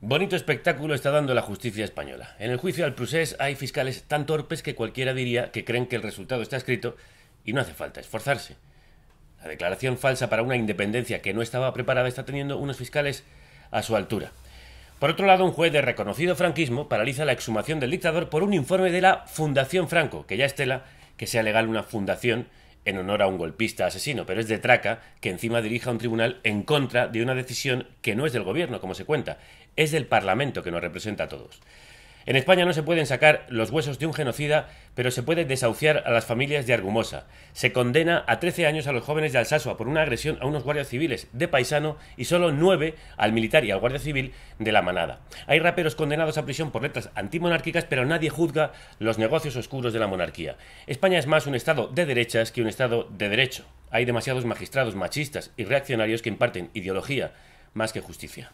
Bonito espectáculo está dando la justicia española. En el juicio al Prusés hay fiscales tan torpes que cualquiera diría que creen que el resultado está escrito y no hace falta esforzarse. La declaración falsa para una independencia que no estaba preparada está teniendo unos fiscales a su altura. Por otro lado, un juez de reconocido franquismo paraliza la exhumación del dictador por un informe de la Fundación Franco, que ya estela que sea legal una fundación en honor a un golpista asesino, pero es de traca que encima dirija un tribunal en contra de una decisión que no es del gobierno, como se cuenta, es del Parlamento que nos representa a todos. En España no se pueden sacar los huesos de un genocida, pero se puede desahuciar a las familias de Argumosa. Se condena a 13 años a los jóvenes de Alsasua por una agresión a unos guardias civiles de paisano y solo 9 al militar y al guardia civil de la manada. Hay raperos condenados a prisión por letras antimonárquicas, pero nadie juzga los negocios oscuros de la monarquía. España es más un Estado de derechas que un Estado de derecho. Hay demasiados magistrados machistas y reaccionarios que imparten ideología más que justicia.